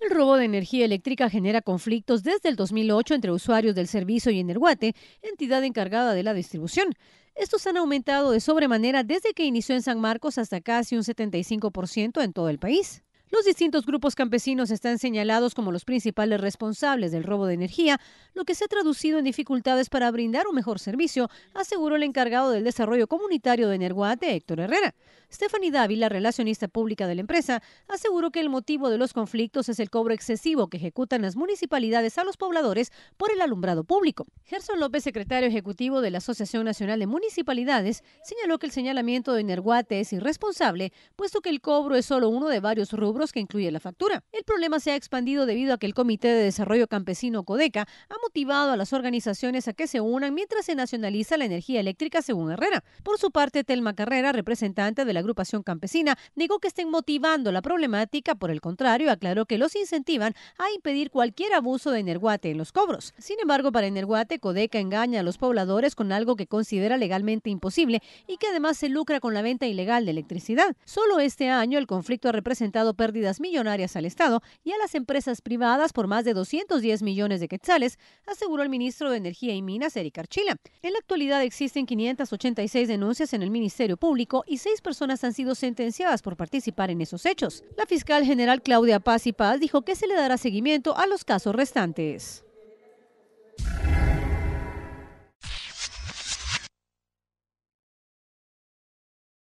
El robo de energía eléctrica genera conflictos desde el 2008 entre usuarios del servicio y Energuate, entidad encargada de la distribución. Estos han aumentado de sobremanera desde que inició en San Marcos hasta casi un 75% en todo el país. Los distintos grupos campesinos están señalados como los principales responsables del robo de energía, lo que se ha traducido en dificultades para brindar un mejor servicio, aseguró el encargado del desarrollo comunitario de Energuate, Héctor Herrera. Stephanie Dávila, relacionista pública de la empresa, aseguró que el motivo de los conflictos es el cobro excesivo que ejecutan las municipalidades a los pobladores por el alumbrado público. Gerson López, secretario ejecutivo de la Asociación Nacional de Municipalidades, señaló que el señalamiento de Nerguate es irresponsable, puesto que el cobro es solo uno de varios rubros que incluye la factura. El problema se ha expandido debido a que el Comité de Desarrollo Campesino Codeca ha motivado a las organizaciones a que se unan mientras se nacionaliza la energía eléctrica según Herrera. Por su parte, Telma Carrera, representante de la agrupación campesina, negó que estén motivando la problemática, por el contrario, aclaró que los incentivan a impedir cualquier abuso de Energuate en los cobros. Sin embargo, para Energuate, Codeca engaña a los pobladores con algo que considera legalmente imposible y que además se lucra con la venta ilegal de electricidad. Solo este año el conflicto ha representado pérdidas millonarias al Estado y a las empresas privadas por más de 210 millones de quetzales, aseguró el ministro de Energía y Minas, Eric Archila. En la actualidad existen 586 denuncias en el Ministerio Público y seis personas han sido sentenciadas por participar en esos hechos. La fiscal general Claudia Paz y Paz dijo que se le dará seguimiento a los casos restantes.